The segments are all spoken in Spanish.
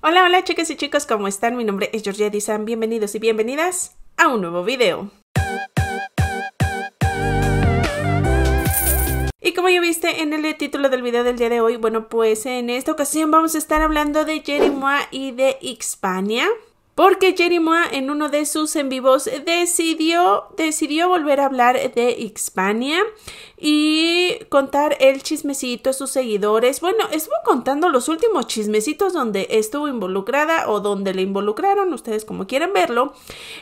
Hola, hola chicas y chicos, ¿cómo están? Mi nombre es Georgia Dizan, bienvenidos y bienvenidas a un nuevo video. Y como ya viste en el título del video del día de hoy, bueno pues en esta ocasión vamos a estar hablando de Jerimoa y de Hispania porque Jerry en uno de sus en vivos decidió, decidió volver a hablar de Hispania y contar el chismecito a sus seguidores. Bueno, estuvo contando los últimos chismecitos donde estuvo involucrada o donde le involucraron, ustedes como quieran verlo.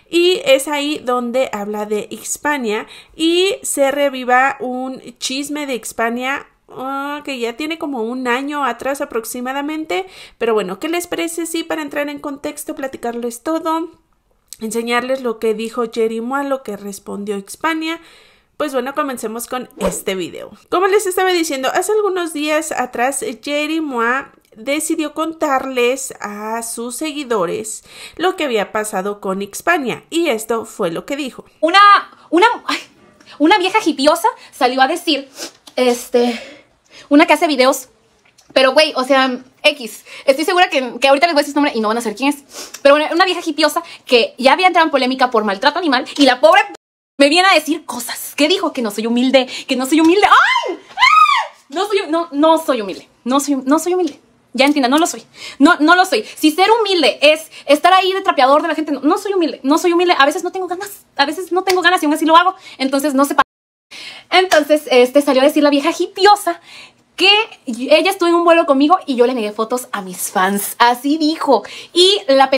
Y es ahí donde habla de Hispania y se reviva un chisme de Hispania Ah, que ya tiene como un año atrás aproximadamente. Pero bueno, ¿qué les parece? Sí, para entrar en contexto, platicarles todo, enseñarles lo que dijo Jerry a lo que respondió Hispania. Pues bueno, comencemos con este video. Como les estaba diciendo, hace algunos días atrás Jerry decidió contarles a sus seguidores lo que había pasado con Hispania y esto fue lo que dijo. Una una una vieja hipiosa salió a decir, este, una que hace videos pero, güey, o sea, X. Estoy segura que, que, ahorita les voy a decir su nombre y no van a saber quién es. Pero bueno, una vieja hipiosa que ya había entrado en polémica por maltrato animal y la pobre me viene a decir cosas. ¿Qué dijo? Que no soy humilde, que no soy humilde. ¡Ay! ¡Ah! No soy, no, no soy humilde. No soy, no soy humilde. Ya entiendan, no lo soy. No, no lo soy. Si ser humilde es estar ahí de trapeador de la gente, no, soy humilde. No soy humilde. A veces no tengo ganas. A veces no tengo ganas y aún así lo hago. Entonces no se Entonces, este salió a decir la vieja hipiosa que ella estuvo en un vuelo conmigo y yo le negué fotos a mis fans. Así dijo. Y la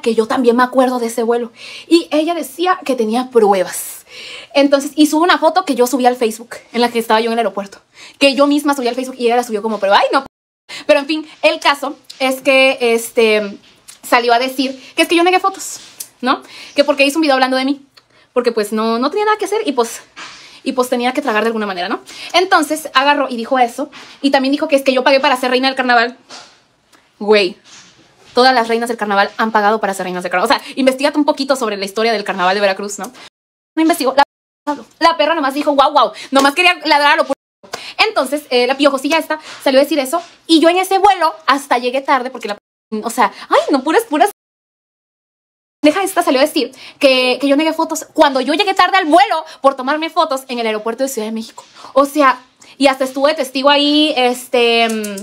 que yo también me acuerdo de ese vuelo. Y ella decía que tenía pruebas. Entonces, hizo una foto que yo subí al Facebook, en la que estaba yo en el aeropuerto. Que yo misma subí al Facebook y ella la subió como prueba. Ay, no. Pero en fin, el caso es que este salió a decir que es que yo negué fotos, ¿no? Que porque hizo un video hablando de mí. Porque pues no, no tenía nada que hacer y pues y pues tenía que tragar de alguna manera, ¿no? Entonces agarró y dijo eso y también dijo que es que yo pagué para ser reina del carnaval. Güey, todas las reinas del carnaval han pagado para ser reinas del carnaval. O sea, investigate un poquito sobre la historia del carnaval de Veracruz, ¿no? No investigó. La, perra nomás dijo, wow, wow. Nomás quería ladrar a lo puro. Entonces, eh, la piojosilla está, salió a decir eso. Y yo en ese vuelo hasta llegué tarde porque la... O sea, ay, no, puras, puras Deja esta salió a decir que, yo negué fotos cuando yo llegué tarde al vuelo por tomarme fotos en el aeropuerto de Ciudad de México. O sea, y hasta estuve testigo ahí, este, mm,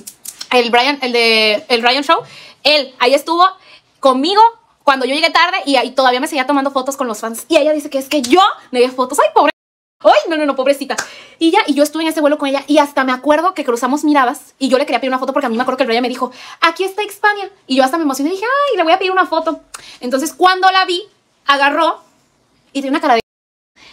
el Brian, el de, el Brian Show, él ahí estuvo conmigo cuando yo llegué tarde y, ahí todavía me seguía tomando fotos con los fans. Y ella dice que es que yo negué fotos. Ay, pobre. ¡Ay, no, no, no, pobrecita! Y ya, y yo estuve en ese vuelo con ella y hasta me acuerdo que cruzamos miradas y yo le quería pedir una foto porque a mí me acuerdo que el rey me dijo, aquí está España. Y yo hasta me emocioné y dije, ¡ay, le voy a pedir una foto! Entonces, cuando la vi, agarró y tenía una cara de...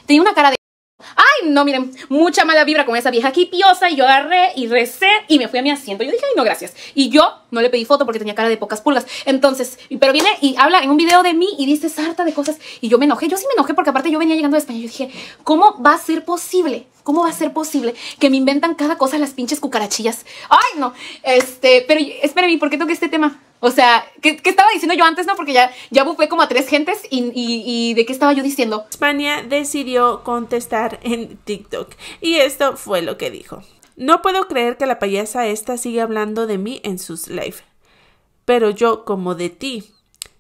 Tenía una cara de... Ay, no, miren, mucha mala vibra con esa vieja aquí Y yo agarré y recé y me fui a mi asiento. Yo dije, ay, no, gracias. Y yo no le pedí foto porque tenía cara de pocas pulgas. Entonces, pero viene y habla en un video de mí y dice sarta de cosas. Y yo me enojé. Yo sí me enojé porque aparte yo venía llegando de España. Yo dije, ¿cómo va a ser posible? ¿Cómo va a ser posible que me inventan cada cosa las pinches cucarachillas? Ay, no. Este, pero espérenme, ¿por qué toqué este tema? O sea, ¿qué, estaba diciendo yo antes, no? Porque ya, ya bufé como a tres gentes y, y, ¿de qué estaba yo diciendo? España decidió contestar en TikTok y esto fue lo que dijo. No puedo creer que la payasa esta sigue hablando de mí en sus live. Pero yo como de ti.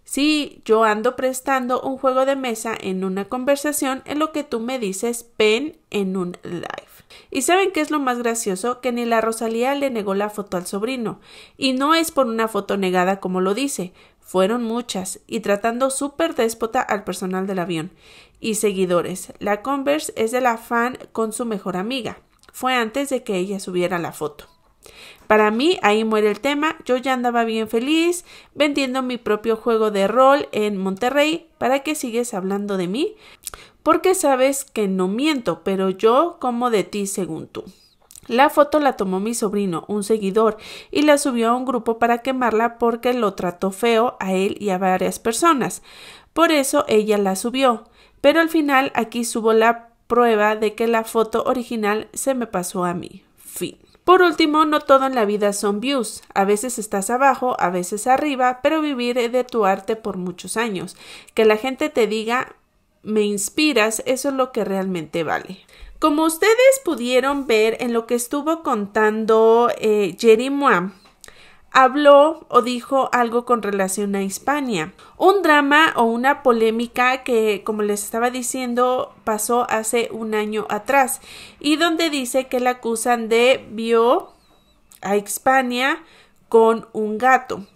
Sí, yo ando prestando un juego de mesa en una conversación en lo que tú me dices pen en un live. ¿Y saben que es lo más gracioso? Que ni la Rosalía le negó la foto al sobrino, y no es por una foto negada como lo dice, fueron muchas, y tratando súper déspota al personal del avión y seguidores. La Converse es de la fan con su mejor amiga. Fue antes de que ella subiera la foto. Para mí, ahí muere el tema. Yo ya andaba bien feliz vendiendo mi propio juego de rol en Monterrey. ¿Para qué sigues hablando de mí? porque sabes que no miento, pero yo como de ti según tú. La foto la tomó mi sobrino, un seguidor, y la subió a un grupo para quemarla porque lo trató feo a él y a varias personas. Por eso ella la subió. Pero al final aquí subo la prueba de que la foto original se me pasó a mí. Fin. Por último, no todo en la vida son views. A veces estás abajo, a veces arriba, pero vivir de tu arte por muchos años. Que la gente te diga me inspiras, eso es lo que realmente vale. Como ustedes pudieron ver en lo que estuvo contando eh, Jerry habló o dijo algo con relación a Hispania. Un drama o una polémica que, como les estaba diciendo, pasó hace un año atrás y donde dice que la acusan de vio a Hispania con un gato.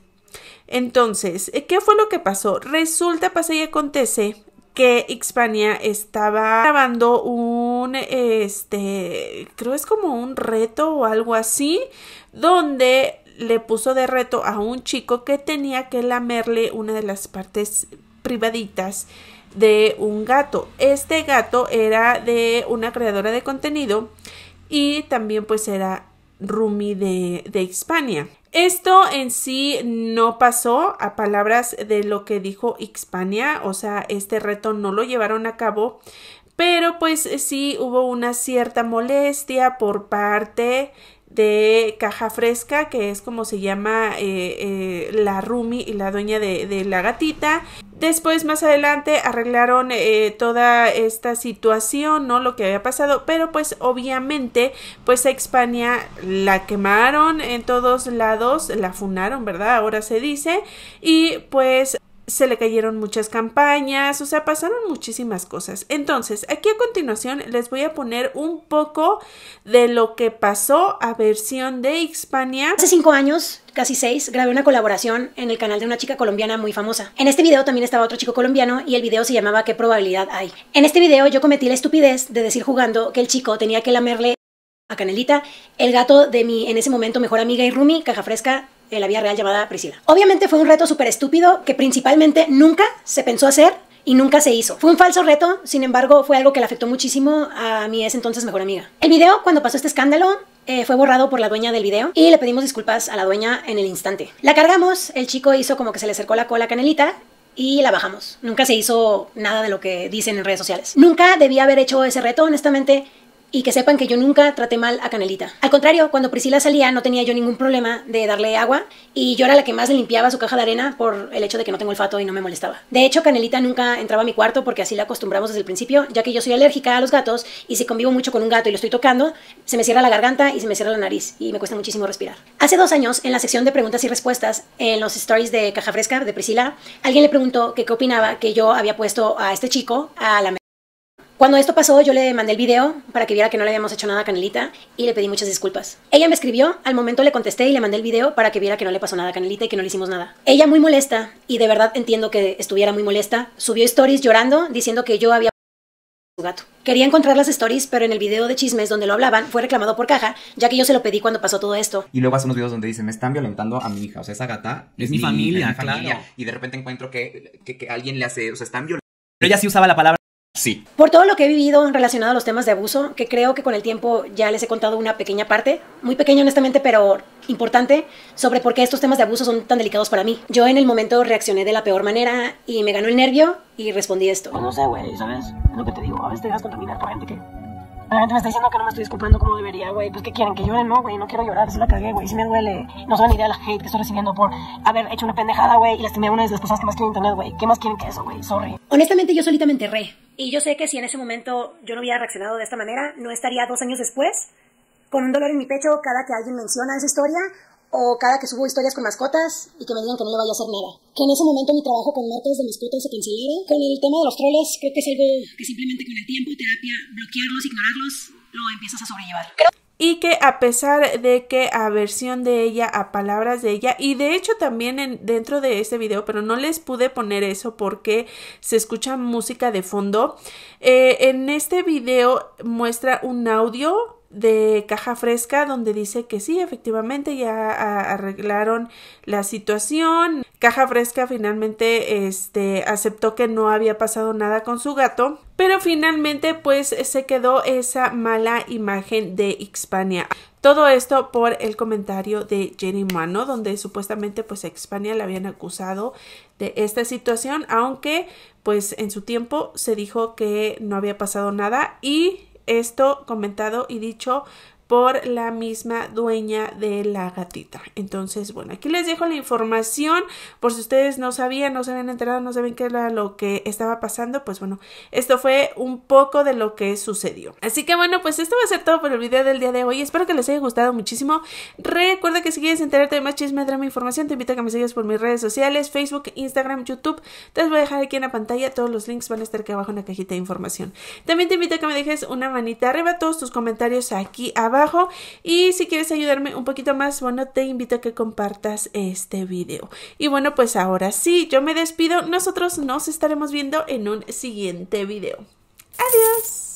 Entonces, ¿qué fue lo que pasó? Resulta, pasa y acontece que Hispania estaba grabando un, este, creo es como un reto o algo así, donde le puso de reto a un chico que tenía que lamerle una de las partes privaditas de un gato. Este gato era de una creadora de contenido y también pues era Rumi de, de Hispania. Esto en sí no pasó a palabras de lo que dijo Hispania, o sea, este reto no lo llevaron a cabo, pero pues sí hubo una cierta molestia por parte de Caja Fresca, que es como se llama eh, eh, la Rumi y la dueña de la gatita. Después, más adelante, arreglaron eh, toda esta situación, ¿no? Lo que había pasado, pero pues obviamente, pues a España la quemaron en todos lados, la funaron, ¿verdad? Ahora se dice, y pues se le cayeron muchas campañas, o sea, pasaron muchísimas cosas. Entonces, aquí a continuación les voy a poner un poco de lo que pasó a versión de Hispania. Hace cinco años, casi seis, grabé una colaboración en el canal de una chica colombiana muy famosa. En este video también estaba otro chico colombiano y el video se llamaba ¿Qué probabilidad hay? En este video yo cometí la estupidez de decir jugando que el chico tenía que lamerle a Canelita, el gato de mi en ese momento mejor amiga y Rumi, caja fresca, la vía real llamada Priscila. Obviamente fue un reto súper estúpido que principalmente nunca se pensó hacer y nunca se hizo. Fue un falso reto, sin embargo, fue algo que le afectó muchísimo a mi es entonces mejor amiga. El video, cuando pasó este escándalo, eh, fue borrado por la dueña del video y le pedimos disculpas a la dueña en el instante. La cargamos, el chico hizo como que se le acercó la cola Canelita y la bajamos. Nunca se hizo nada de lo que dicen en redes sociales. Nunca debía haber hecho ese reto, honestamente y que sepan que yo nunca traté mal a Canelita. Al contrario, cuando Priscila salía no tenía yo ningún problema de darle agua y yo era la que más le limpiaba su caja de arena por el hecho de que no tengo olfato y no me molestaba. De hecho, Canelita nunca entraba a mi cuarto porque así la acostumbramos desde el principio, ya que yo soy alérgica a los gatos y si convivo mucho con un gato y lo estoy tocando, se me cierra la garganta y se me cierra la nariz y me cuesta muchísimo respirar. Hace dos años, en la sección de preguntas y respuestas, en los stories de Caja Fresca de Priscila, alguien le preguntó que qué opinaba que yo había puesto a este chico a la cuando esto pasó, yo le mandé el video para que viera que no le habíamos hecho nada a Canelita y le pedí muchas disculpas. Ella me escribió, al momento le contesté y le mandé el video para que viera que no le pasó nada a Canelita y que no le hicimos nada. Ella muy molesta, y de verdad entiendo que estuviera muy molesta, subió stories llorando diciendo que yo había su gato. Quería encontrar las stories, pero en el video de chismes donde lo hablaban fue reclamado por caja, ya que yo se lo pedí cuando pasó todo esto. Y luego hace unos videos donde dice, me están violentando a mi hija, o sea, esa gata es, mi, familia, Y de repente encuentro que, que alguien le hace, o sea, están violentando. Pero ella sí usaba la palabra Sí. Por todo lo que he vivido relacionado a los temas de abuso, que creo que con el tiempo ya les he contado una pequeña parte, muy pequeña honestamente, pero importante, sobre por qué estos temas de abuso son tan delicados para mí. Yo en el momento reaccioné de la peor manera y me ganó el nervio y respondí esto. Pues no sé, güey, ¿sabes? Es lo que te digo, a veces te dejas contaminar por gente que... La gente me está diciendo que no me estoy disculpando como debería, güey. Pues que quieren que llore, no, güey. No quiero llorar, se la cagué, güey. Si me duele. No saben idea la hate que estoy recibiendo por haber hecho una pendejada, güey. Y lastimé a una de las personas que más quieren internet, güey. ¿Qué más quieren que eso, güey? Sorry. Honestamente, yo solita me y yo sé que si en ese momento yo no hubiera reaccionado de esta manera, no estaría dos años después con un dolor en mi pecho cada que alguien menciona esa historia o cada que subo historias con mascotas y que me digan que no le vaya a hacer nada. Que en ese momento mi trabajo con martes de mascotas se cancelara. Con el tema de los troles, creo que es algo que simplemente con el tiempo, terapia, bloquearlos, ignorarlos, lo empiezas a sobrellevar y que a pesar de que a versión de ella, a palabras de ella, y de hecho también dentro de este video, pero no les pude poner eso porque se escucha música de fondo, eh, en este video muestra un audio de Caja Fresca donde dice que sí, efectivamente ya arreglaron la situación. Caja Fresca finalmente este, aceptó que no había pasado nada con su gato, pero finalmente pues se quedó esa mala imagen de Hispania. Todo esto por el comentario de Jenny Mano, donde supuestamente pues a la habían acusado de esta situación, aunque pues en su tiempo se dijo que no había pasado nada y esto comentado y dicho por la misma dueña de la gatita. Entonces, bueno, aquí les dejo la información por si ustedes no sabían, no se habían enterado, no saben qué era lo que estaba pasando, pues bueno, esto fue un poco de lo que sucedió. Así que bueno, pues esto va a ser todo por el video del día de hoy. Espero que les haya gustado muchísimo. Recuerda que si quieres enterarte de más chisme, drama, información, te invito a que me sigas por mis redes sociales, Facebook, Instagram, YouTube. Te los voy a dejar aquí en la pantalla, todos los links van a estar aquí abajo en la cajita de información. También te invito a que me dejes una manita arriba, todos tus comentarios aquí abajo y si quieres ayudarme un poquito más, bueno, te invito a que compartas este video. Y bueno, pues ahora sí, yo me despido. Nosotros nos estaremos viendo en un siguiente video. Adiós.